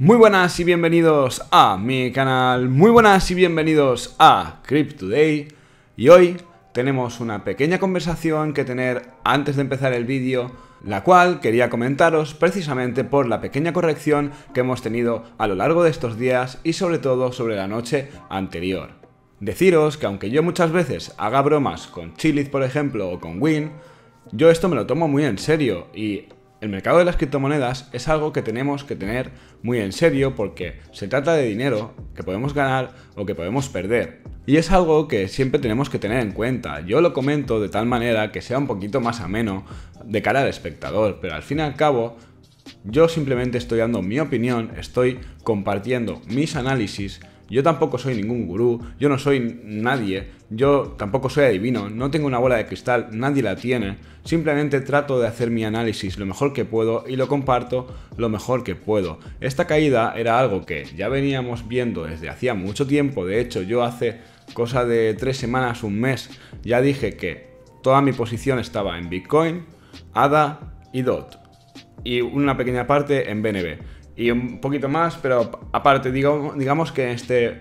Muy buenas y bienvenidos a mi canal, muy buenas y bienvenidos a Crypt Today y hoy tenemos una pequeña conversación que tener antes de empezar el vídeo, la cual quería comentaros precisamente por la pequeña corrección que hemos tenido a lo largo de estos días y sobre todo sobre la noche anterior. Deciros que aunque yo muchas veces haga bromas con Chilith por ejemplo o con Win, yo esto me lo tomo muy en serio y el mercado de las criptomonedas es algo que tenemos que tener muy en serio porque se trata de dinero que podemos ganar o que podemos perder. Y es algo que siempre tenemos que tener en cuenta. Yo lo comento de tal manera que sea un poquito más ameno de cara al espectador, pero al fin y al cabo yo simplemente estoy dando mi opinión, estoy compartiendo mis análisis yo tampoco soy ningún gurú, yo no soy nadie, yo tampoco soy adivino, no tengo una bola de cristal, nadie la tiene, simplemente trato de hacer mi análisis lo mejor que puedo y lo comparto lo mejor que puedo. Esta caída era algo que ya veníamos viendo desde hacía mucho tiempo, de hecho yo hace cosa de tres semanas, un mes, ya dije que toda mi posición estaba en Bitcoin, ADA y DOT y una pequeña parte en BNB y un poquito más, pero aparte, digamos, digamos que este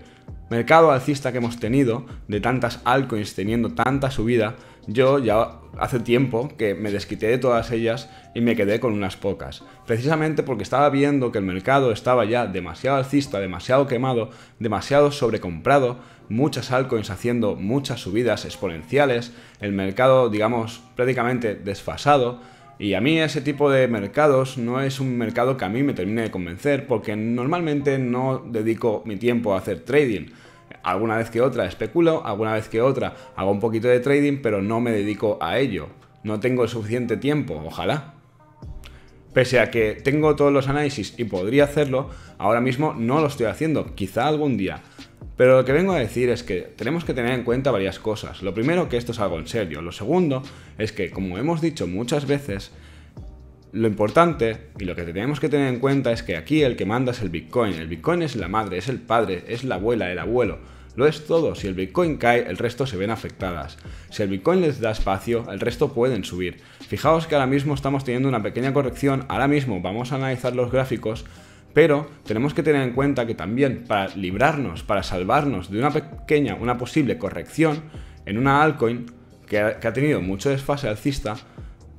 mercado alcista que hemos tenido, de tantas altcoins teniendo tanta subida, yo ya hace tiempo que me desquité de todas ellas y me quedé con unas pocas. Precisamente porque estaba viendo que el mercado estaba ya demasiado alcista, demasiado quemado, demasiado sobrecomprado, muchas altcoins haciendo muchas subidas exponenciales, el mercado, digamos, prácticamente desfasado, y a mí ese tipo de mercados no es un mercado que a mí me termine de convencer porque normalmente no dedico mi tiempo a hacer trading. Alguna vez que otra especulo, alguna vez que otra hago un poquito de trading, pero no me dedico a ello. No tengo el suficiente tiempo, ojalá. Pese a que tengo todos los análisis y podría hacerlo, ahora mismo no lo estoy haciendo, quizá algún día. Pero lo que vengo a decir es que tenemos que tener en cuenta varias cosas. Lo primero, que esto es algo en serio. Lo segundo, es que, como hemos dicho muchas veces, lo importante y lo que tenemos que tener en cuenta es que aquí el que manda es el Bitcoin. El Bitcoin es la madre, es el padre, es la abuela, el abuelo. Lo es todo. Si el Bitcoin cae, el resto se ven afectadas. Si el Bitcoin les da espacio, el resto pueden subir. Fijaos que ahora mismo estamos teniendo una pequeña corrección. Ahora mismo vamos a analizar los gráficos pero tenemos que tener en cuenta que también para librarnos, para salvarnos de una pequeña, una posible corrección en una altcoin que ha, tenido mucho desfase alcista,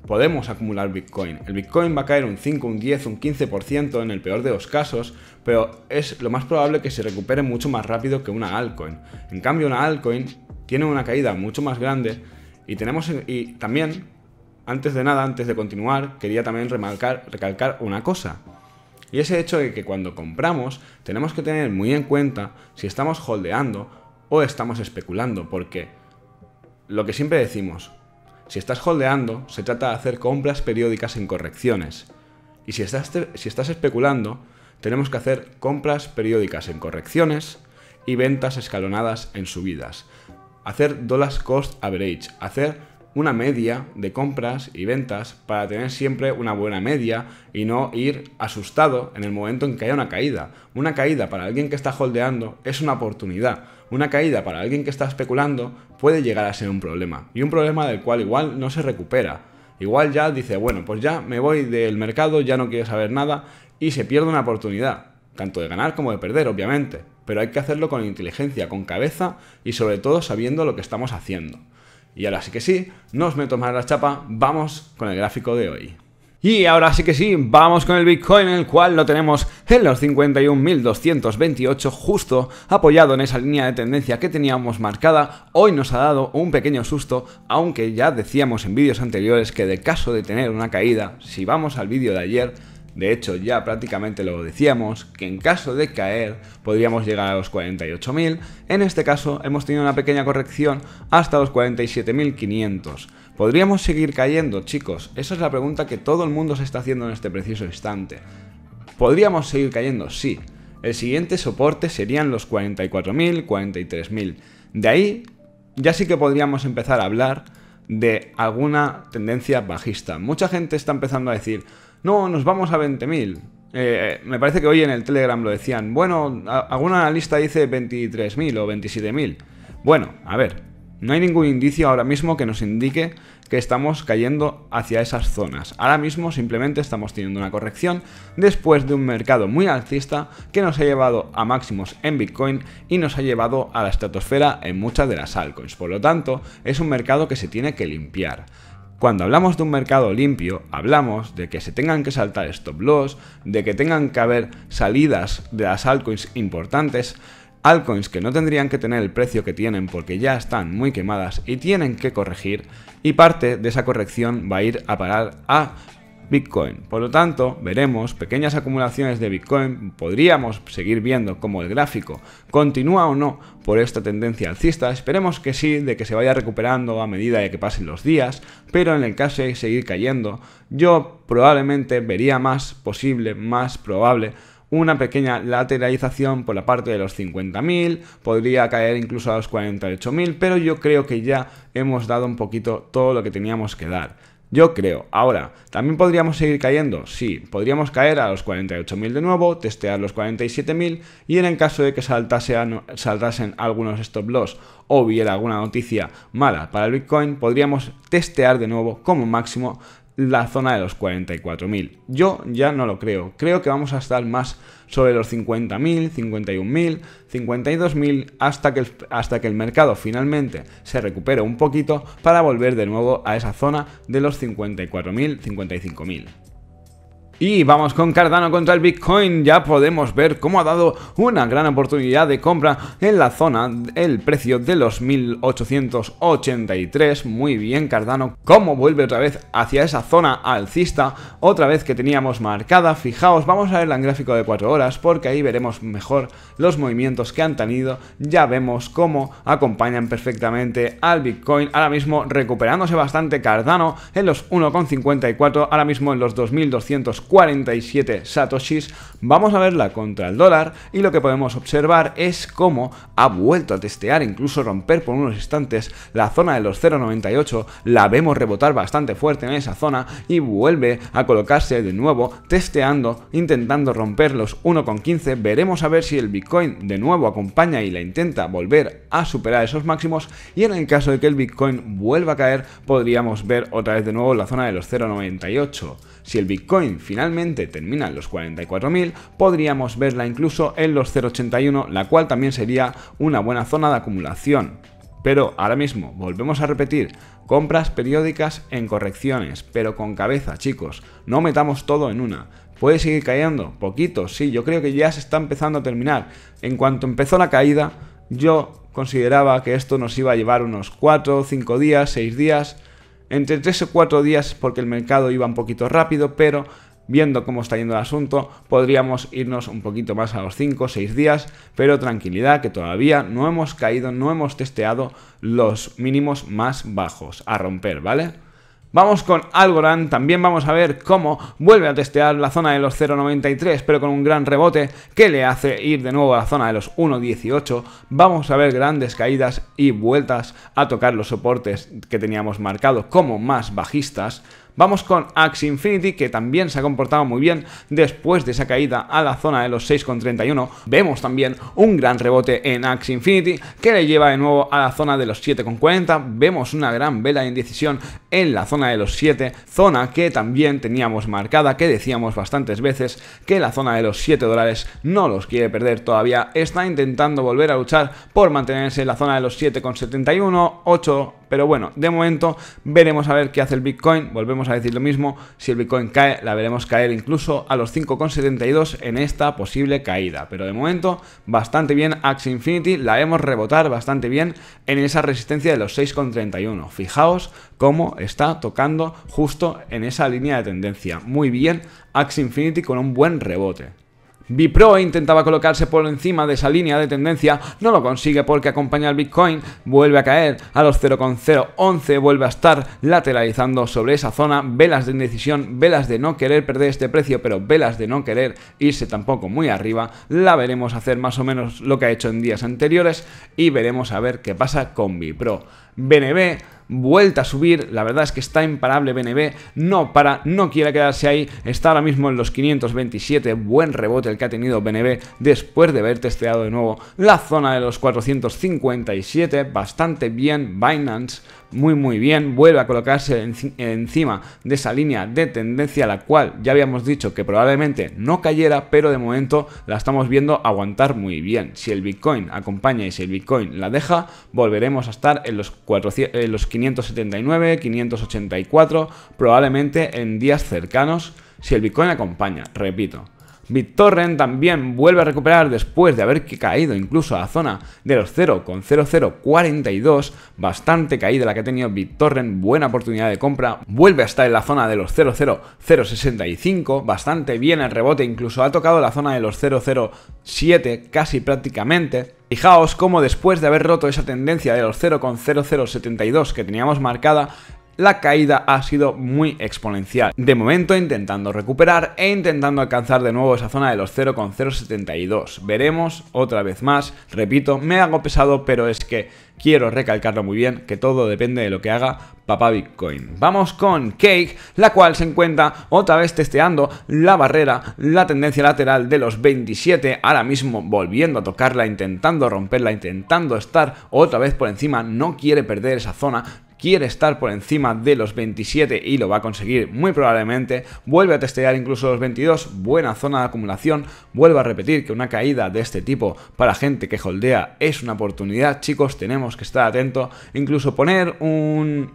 podemos acumular Bitcoin. El Bitcoin va a caer un 5, un 10, un 15% en el peor de los casos, pero es lo más probable que se recupere mucho más rápido que una altcoin. En cambio, una altcoin tiene una caída mucho más grande y tenemos y también antes de nada, antes de continuar, quería también remarcar, recalcar una cosa. Y ese hecho de que cuando compramos tenemos que tener muy en cuenta si estamos holdeando o estamos especulando, porque lo que siempre decimos, si estás holdeando se trata de hacer compras periódicas en correcciones. Y si estás, si estás especulando, tenemos que hacer compras periódicas en correcciones y ventas escalonadas en subidas. Hacer dollars cost average, hacer una media de compras y ventas para tener siempre una buena media y no ir asustado en el momento en que haya una caída. Una caída para alguien que está holdeando es una oportunidad. Una caída para alguien que está especulando puede llegar a ser un problema. Y un problema del cual igual no se recupera. Igual ya dice, bueno, pues ya me voy del mercado, ya no quiero saber nada y se pierde una oportunidad. Tanto de ganar como de perder, obviamente. Pero hay que hacerlo con inteligencia, con cabeza y sobre todo sabiendo lo que estamos haciendo. Y ahora sí que sí, nos meto más la chapa, vamos con el gráfico de hoy. Y ahora sí que sí, vamos con el Bitcoin, el cual lo tenemos en los 51.228 justo apoyado en esa línea de tendencia que teníamos marcada. Hoy nos ha dado un pequeño susto, aunque ya decíamos en vídeos anteriores que de caso de tener una caída, si vamos al vídeo de ayer, de hecho, ya prácticamente lo decíamos, que en caso de caer podríamos llegar a los 48.000. En este caso hemos tenido una pequeña corrección hasta los 47.500. ¿Podríamos seguir cayendo, chicos? Esa es la pregunta que todo el mundo se está haciendo en este preciso instante. ¿Podríamos seguir cayendo? Sí. El siguiente soporte serían los 44.000, 43.000. De ahí ya sí que podríamos empezar a hablar de alguna tendencia bajista. Mucha gente está empezando a decir, no, nos vamos a 20.000. Eh, me parece que hoy en el Telegram lo decían, bueno, alguna analista dice 23.000 o 27.000. Bueno, a ver, no hay ningún indicio ahora mismo que nos indique que estamos cayendo hacia esas zonas. Ahora mismo simplemente estamos teniendo una corrección después de un mercado muy alcista que nos ha llevado a máximos en Bitcoin y nos ha llevado a la estratosfera en muchas de las altcoins. Por lo tanto, es un mercado que se tiene que limpiar. Cuando hablamos de un mercado limpio, hablamos de que se tengan que saltar stop loss, de que tengan que haber salidas de las altcoins importantes, altcoins que no tendrían que tener el precio que tienen porque ya están muy quemadas y tienen que corregir, y parte de esa corrección va a ir a parar a Bitcoin. Por lo tanto, veremos pequeñas acumulaciones de Bitcoin, podríamos seguir viendo cómo el gráfico continúa o no por esta tendencia alcista, esperemos que sí, de que se vaya recuperando a medida de que pasen los días, pero en el caso de seguir cayendo, yo probablemente vería más posible, más probable una pequeña lateralización por la parte de los 50.000, podría caer incluso a los 48.000, pero yo creo que ya hemos dado un poquito todo lo que teníamos que dar. Yo creo. Ahora, ¿también podríamos seguir cayendo? Sí, podríamos caer a los 48.000 de nuevo, testear los 47.000 y en el caso de que saltasen algunos stop loss o hubiera alguna noticia mala para el Bitcoin, podríamos testear de nuevo como máximo la zona de los 44.000. Yo ya no lo creo. Creo que vamos a estar más sobre los 50.000, 51.000, 52.000 hasta que, el, hasta que el mercado finalmente se recupere un poquito para volver de nuevo a esa zona de los 54.000, 55.000. Y vamos con Cardano contra el Bitcoin, ya podemos ver cómo ha dado una gran oportunidad de compra en la zona el precio de los 1883, muy bien Cardano, cómo vuelve otra vez hacia esa zona alcista, otra vez que teníamos marcada, fijaos, vamos a verla en gráfico de 4 horas porque ahí veremos mejor los movimientos que han tenido, ya vemos cómo acompañan perfectamente al Bitcoin, ahora mismo recuperándose bastante Cardano en los 1,54, ahora mismo en los 2200 47 satoshis, vamos a verla contra el dólar y lo que podemos observar es cómo ha vuelto a testear, incluso romper por unos instantes la zona de los 0.98, la vemos rebotar bastante fuerte en esa zona y vuelve a colocarse de nuevo testeando, intentando romper los 1.15, veremos a ver si el Bitcoin de nuevo acompaña y la intenta volver a superar esos máximos y en el caso de que el Bitcoin vuelva a caer podríamos ver otra vez de nuevo la zona de los 0.98. Si el Bitcoin finalmente termina en los 44.000, podríamos verla incluso en los 0.81, la cual también sería una buena zona de acumulación. Pero ahora mismo, volvemos a repetir, compras periódicas en correcciones, pero con cabeza, chicos, no metamos todo en una. Puede seguir cayendo, poquito, sí, yo creo que ya se está empezando a terminar. En cuanto empezó la caída, yo consideraba que esto nos iba a llevar unos 4, 5 días, 6 días, entre 3 o 4 días porque el mercado iba un poquito rápido, pero viendo cómo está yendo el asunto, podríamos irnos un poquito más a los 5 o 6 días, pero tranquilidad que todavía no hemos caído, no hemos testeado los mínimos más bajos a romper, ¿vale? Vamos con Algorand, también vamos a ver cómo vuelve a testear la zona de los 0.93, pero con un gran rebote que le hace ir de nuevo a la zona de los 1.18. Vamos a ver grandes caídas y vueltas a tocar los soportes que teníamos marcados como más bajistas. Vamos con Axe Infinity, que también se ha comportado muy bien después de esa caída a la zona de los 6,31. Vemos también un gran rebote en Axe Infinity, que le lleva de nuevo a la zona de los 7,40. Vemos una gran vela de indecisión en la zona de los 7, zona que también teníamos marcada, que decíamos bastantes veces que la zona de los 7 dólares no los quiere perder todavía. Está intentando volver a luchar por mantenerse en la zona de los 7,71, 8 pero bueno, de momento veremos a ver qué hace el Bitcoin. Volvemos a decir lo mismo. Si el Bitcoin cae, la veremos caer incluso a los 5,72 en esta posible caída. Pero de momento, bastante bien Axie Infinity. La vemos rebotar bastante bien en esa resistencia de los 6,31. Fijaos cómo está tocando justo en esa línea de tendencia. Muy bien Axie Infinity con un buen rebote. Bipro intentaba colocarse por encima de esa línea de tendencia, no lo consigue porque acompaña al Bitcoin, vuelve a caer a los 0,011, vuelve a estar lateralizando sobre esa zona, velas de indecisión, velas de no querer perder este precio, pero velas de no querer irse tampoco muy arriba, la veremos hacer más o menos lo que ha hecho en días anteriores y veremos a ver qué pasa con Bipro. BNB vuelta a subir, la verdad es que está imparable BNB, no para, no quiere quedarse ahí, está ahora mismo en los 527, buen rebote el que ha tenido BNB después de haber testeado de nuevo la zona de los 457, bastante bien Binance, muy muy bien, vuelve a colocarse encima de esa línea de tendencia, la cual ya habíamos dicho que probablemente no cayera, pero de momento la estamos viendo aguantar muy bien. Si el Bitcoin acompaña y si el Bitcoin la deja, volveremos a estar en los, en los 579, 584, probablemente en días cercanos, si el Bitcoin acompaña, repito. BitTorrent también vuelve a recuperar después de haber caído incluso a la zona de los 0,0042, bastante caída la que ha tenido BitTorrent, buena oportunidad de compra, vuelve a estar en la zona de los 00065, bastante bien el rebote, incluso ha tocado la zona de los 007 casi prácticamente. Fijaos cómo después de haber roto esa tendencia de los 0,0072 que teníamos marcada, la caída ha sido muy exponencial. De momento intentando recuperar e intentando alcanzar de nuevo esa zona de los 0,072. Veremos otra vez más, repito, me hago pesado, pero es que quiero recalcarlo muy bien, que todo depende de lo que haga papá Bitcoin. Vamos con Cake, la cual se encuentra otra vez testeando la barrera, la tendencia lateral de los 27, ahora mismo volviendo a tocarla, intentando romperla, intentando estar otra vez por encima, no quiere perder esa zona, quiere estar por encima de los 27 y lo va a conseguir muy probablemente, vuelve a testear incluso los 22, buena zona de acumulación, vuelvo a repetir que una caída de este tipo para gente que holdea es una oportunidad, chicos, tenemos que estar atentos, incluso poner un,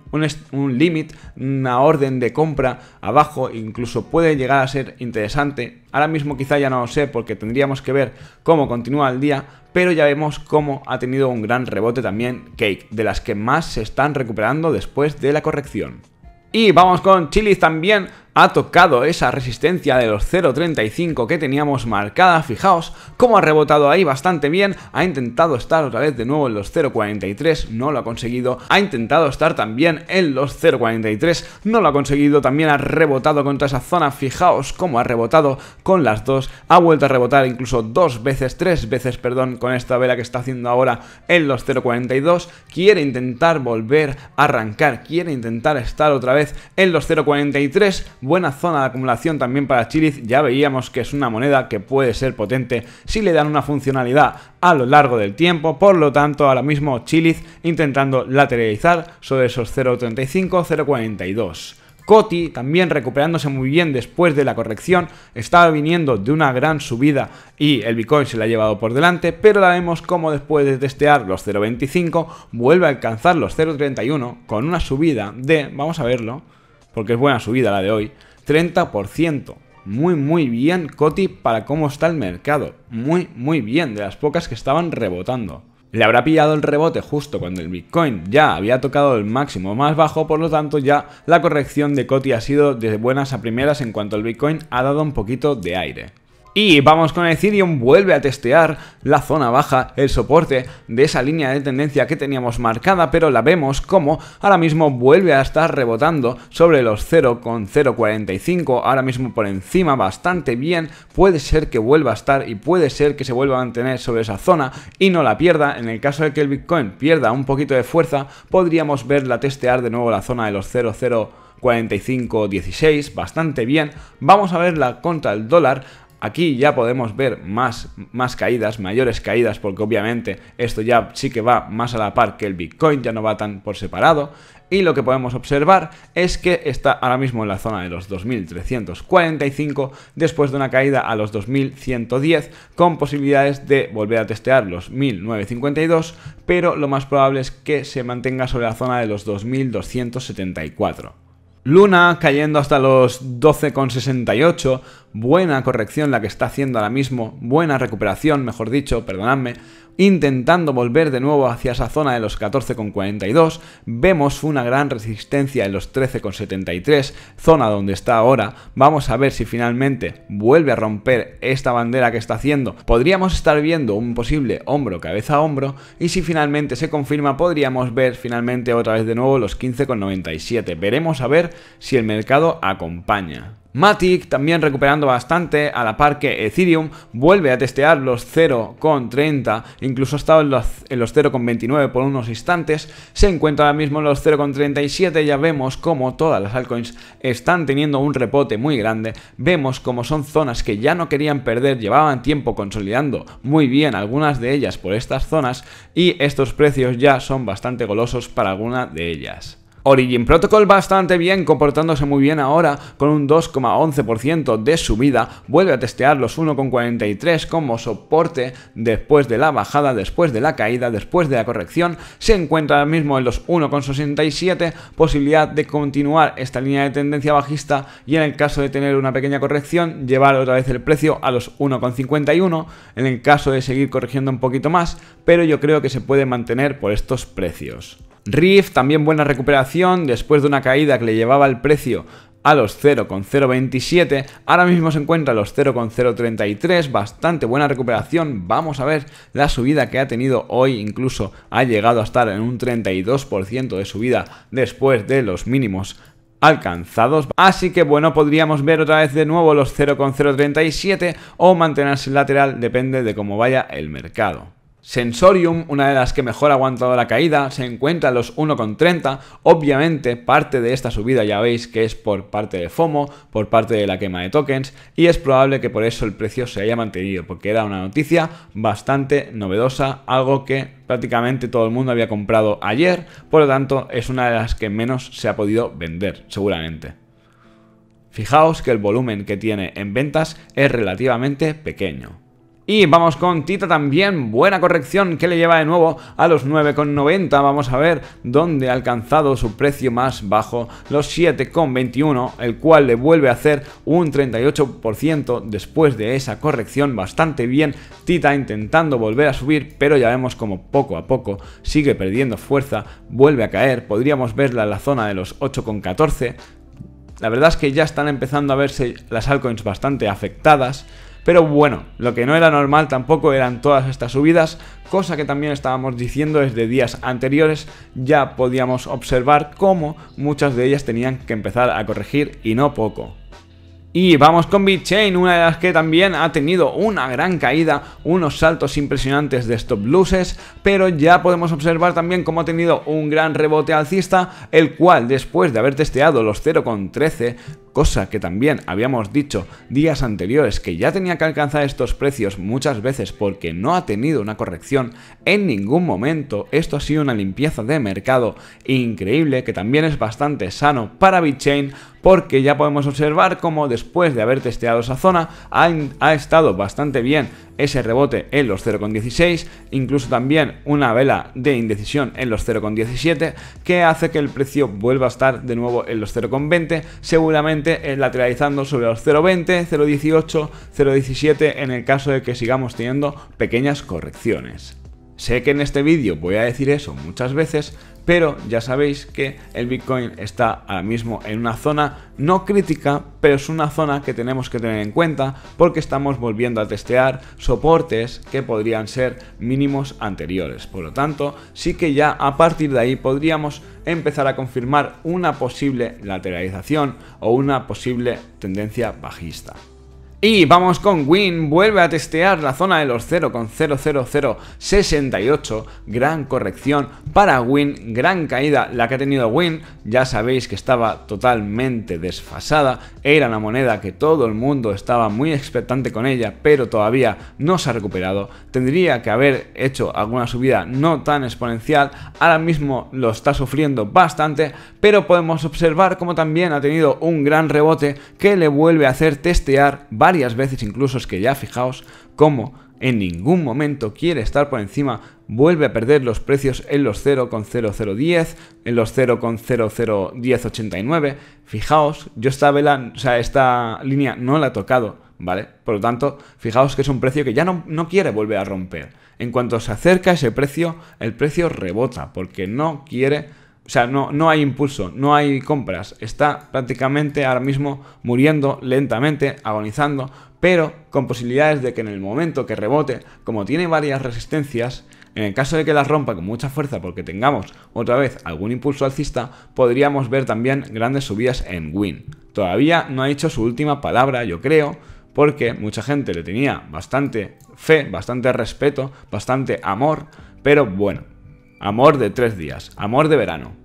límite, una orden de compra abajo, incluso puede llegar a ser interesante Ahora mismo quizá ya no lo sé porque tendríamos que ver cómo continúa el día, pero ya vemos cómo ha tenido un gran rebote también Cake, de las que más se están recuperando después de la corrección. Y vamos con Chili también, ha tocado esa resistencia de los 0.35 que teníamos marcada, fijaos cómo ha rebotado ahí bastante bien, ha intentado estar otra vez de nuevo en los 0.43, no lo ha conseguido, ha intentado estar también en los 0.43, no lo ha conseguido, también ha rebotado contra esa zona, fijaos cómo ha rebotado con las dos, ha vuelto a rebotar incluso dos veces, tres veces, perdón, con esta vela que está haciendo ahora en los 0.42, quiere intentar volver a arrancar, quiere intentar estar otra vez en los 0.43, Buena zona de acumulación también para Chiliz, ya veíamos que es una moneda que puede ser potente si le dan una funcionalidad a lo largo del tiempo, por lo tanto ahora mismo Chiliz intentando lateralizar sobre esos 0.35, 0.42. Coti también recuperándose muy bien después de la corrección, estaba viniendo de una gran subida y el Bitcoin se la ha llevado por delante, pero la vemos como después de testear los 0.25 vuelve a alcanzar los 0.31 con una subida de, vamos a verlo, porque es buena subida la de hoy, 30%. Muy, muy bien, Coti, para cómo está el mercado. Muy, muy bien, de las pocas que estaban rebotando. Le habrá pillado el rebote justo cuando el Bitcoin ya había tocado el máximo más bajo, por lo tanto ya la corrección de Coti ha sido de buenas a primeras en cuanto el Bitcoin ha dado un poquito de aire. Y vamos con Ethereum, vuelve a testear la zona baja, el soporte de esa línea de tendencia que teníamos marcada, pero la vemos como ahora mismo vuelve a estar rebotando sobre los 0,045, ahora mismo por encima bastante bien, puede ser que vuelva a estar y puede ser que se vuelva a mantener sobre esa zona y no la pierda, en el caso de que el Bitcoin pierda un poquito de fuerza, podríamos verla testear de nuevo la zona de los 0,045,16, bastante bien. Vamos a verla contra el dólar. Aquí ya podemos ver más, más caídas, mayores caídas, porque obviamente esto ya sí que va más a la par que el Bitcoin, ya no va tan por separado. Y lo que podemos observar es que está ahora mismo en la zona de los 2.345 después de una caída a los 2.110 con posibilidades de volver a testear los 1.952, pero lo más probable es que se mantenga sobre la zona de los 2.274. Luna cayendo hasta los 12,68. Buena corrección la que está haciendo ahora mismo. Buena recuperación, mejor dicho, perdonadme. Intentando volver de nuevo hacia esa zona de los 14,42. Vemos una gran resistencia en los 13,73, zona donde está ahora. Vamos a ver si finalmente vuelve a romper esta bandera que está haciendo. Podríamos estar viendo un posible hombro, cabeza hombro. Y si finalmente se confirma, podríamos ver finalmente otra vez de nuevo los 15,97. Veremos a ver si el mercado acompaña. Matic también recuperando bastante, a la par que Ethereum vuelve a testear los 0,30, incluso ha estado en los, 0,29 por unos instantes, se encuentra ahora mismo en los 0,37, ya vemos como todas las altcoins están teniendo un repote muy grande, vemos como son zonas que ya no querían perder, llevaban tiempo consolidando muy bien algunas de ellas por estas zonas y estos precios ya son bastante golosos para alguna de ellas. Origin Protocol bastante bien, comportándose muy bien ahora, con un 2,11% de subida, vuelve a testear los 1,43 como soporte después de la bajada, después de la caída, después de la corrección, se encuentra ahora mismo en los 1,67, posibilidad de continuar esta línea de tendencia bajista y en el caso de tener una pequeña corrección, llevar otra vez el precio a los 1,51, en el caso de seguir corrigiendo un poquito más, pero yo creo que se puede mantener por estos precios. Rift también buena recuperación después de una caída que le llevaba el precio a los 0,027, ahora mismo se encuentra a los 0,033, bastante buena recuperación, vamos a ver la subida que ha tenido hoy, incluso ha llegado a estar en un 32% de subida después de los mínimos alcanzados. Así que bueno, podríamos ver otra vez de nuevo los 0,037 o mantenerse lateral, depende de cómo vaya el mercado. Sensorium, una de las que mejor ha aguantado la caída, se encuentra en los 1,30. Obviamente, parte de esta subida ya veis que es por parte de FOMO, por parte de la quema de tokens, y es probable que por eso el precio se haya mantenido, porque era una noticia bastante novedosa, algo que prácticamente todo el mundo había comprado ayer, por lo tanto, es una de las que menos se ha podido vender, seguramente. Fijaos que el volumen que tiene en ventas es relativamente pequeño. Y vamos con Tita también, buena corrección que le lleva de nuevo a los 9,90. Vamos a ver dónde ha alcanzado su precio más bajo, los 7,21, el cual le vuelve a hacer un 38% después de esa corrección. Bastante bien Tita intentando volver a subir, pero ya vemos como poco a poco sigue perdiendo fuerza, vuelve a caer. Podríamos verla en la zona de los 8,14. La verdad es que ya están empezando a verse las altcoins bastante afectadas. Pero bueno, lo que no era normal tampoco eran todas estas subidas, cosa que también estábamos diciendo desde días anteriores, ya podíamos observar cómo muchas de ellas tenían que empezar a corregir y no poco. Y vamos con BitChain, una de las que también ha tenido una gran caída, unos saltos impresionantes de stop losses, pero ya podemos observar también cómo ha tenido un gran rebote alcista, el cual después de haber testeado los 0,13 cosa que también habíamos dicho días anteriores que ya tenía que alcanzar estos precios muchas veces porque no ha tenido una corrección en ningún momento. Esto ha sido una limpieza de mercado increíble que también es bastante sano para BitChain porque ya podemos observar cómo después de haber testeado esa zona ha, ha estado bastante bien ese rebote en los 0,16, incluso también una vela de indecisión en los 0,17 que hace que el precio vuelva a estar de nuevo en los 0,20, seguramente eh, lateralizando sobre los 0,20, 0,18, 0,17 en el caso de que sigamos teniendo pequeñas correcciones. Sé que en este vídeo voy a decir eso muchas veces, pero ya sabéis que el Bitcoin está ahora mismo en una zona no crítica, pero es una zona que tenemos que tener en cuenta porque estamos volviendo a testear soportes que podrían ser mínimos anteriores. Por lo tanto, sí que ya a partir de ahí podríamos empezar a confirmar una posible lateralización o una posible tendencia bajista. Y vamos con Win, vuelve a testear la zona de los 0,00068, gran corrección para Win, gran caída la que ha tenido Win, ya sabéis que estaba totalmente desfasada, era la moneda que todo el mundo estaba muy expectante con ella, pero todavía no se ha recuperado, tendría que haber hecho alguna subida no tan exponencial, ahora mismo lo está sufriendo bastante, pero podemos observar como también ha tenido un gran rebote que le vuelve a hacer testear varias veces incluso es que ya fijaos cómo en ningún momento quiere estar por encima, vuelve a perder los precios en los 0,0010, en los 0,001089. Fijaos, yo esta vela, o sea, esta línea no la ha tocado, ¿vale? Por lo tanto, fijaos que es un precio que ya no, no quiere volver a romper. En cuanto se acerca ese precio, el precio rebota porque no quiere o sea, no, no hay impulso, no hay compras. Está prácticamente ahora mismo muriendo lentamente, agonizando, pero con posibilidades de que en el momento que rebote, como tiene varias resistencias, en el caso de que las rompa con mucha fuerza porque tengamos otra vez algún impulso alcista, podríamos ver también grandes subidas en Win. Todavía no ha dicho su última palabra, yo creo, porque mucha gente le tenía bastante fe, bastante respeto, bastante amor, pero bueno, amor de tres días, amor de verano.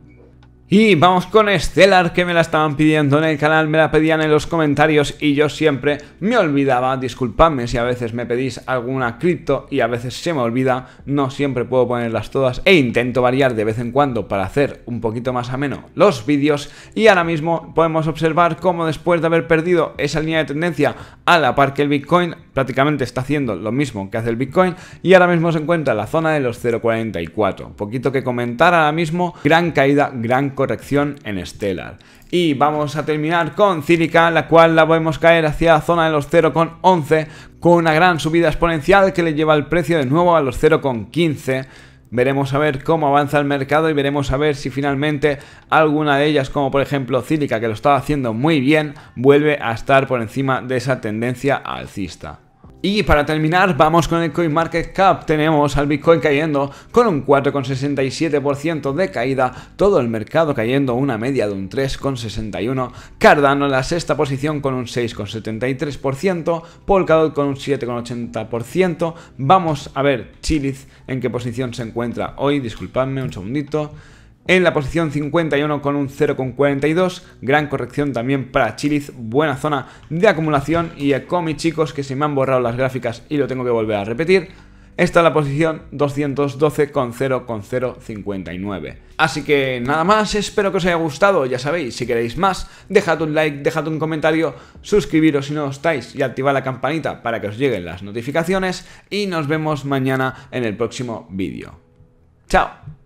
Y vamos con Stellar, que me la estaban pidiendo en el canal, me la pedían en los comentarios y yo siempre me olvidaba, disculpadme si a veces me pedís alguna cripto y a veces se me olvida, no siempre puedo ponerlas todas e intento variar de vez en cuando para hacer un poquito más ameno los vídeos y ahora mismo podemos observar cómo después de haber perdido esa línea de tendencia a la par que el Bitcoin, prácticamente está haciendo lo mismo que hace el Bitcoin y ahora mismo se encuentra en la zona de los 0.44, poquito que comentar ahora mismo, gran caída, gran corrección en Stellar. Y vamos a terminar con Cílica, la cual la podemos caer hacia la zona de los 0,11 con una gran subida exponencial que le lleva el precio de nuevo a los 0,15. Veremos a ver cómo avanza el mercado y veremos a ver si finalmente alguna de ellas, como por ejemplo Cílica, que lo estaba haciendo muy bien, vuelve a estar por encima de esa tendencia alcista. Y para terminar, vamos con el CoinMarketCap. Tenemos al Bitcoin cayendo con un 4,67% de caída, todo el mercado cayendo una media de un 3,61%, Cardano en la sexta posición con un 6,73%, Polkadot con un 7,80%. Vamos a ver Chiliz en qué posición se encuentra hoy, disculpadme un segundito. En la posición 51 con un 0,42, gran corrección también para Chiliz, buena zona de acumulación y Ecomi chicos que se me han borrado las gráficas y lo tengo que volver a repetir. Está es la posición 212 con 0,059. Así que nada más, espero que os haya gustado, ya sabéis, si queréis más, dejad un like, dejad un comentario, suscribiros si no estáis y activad la campanita para que os lleguen las notificaciones y nos vemos mañana en el próximo vídeo. ¡Chao!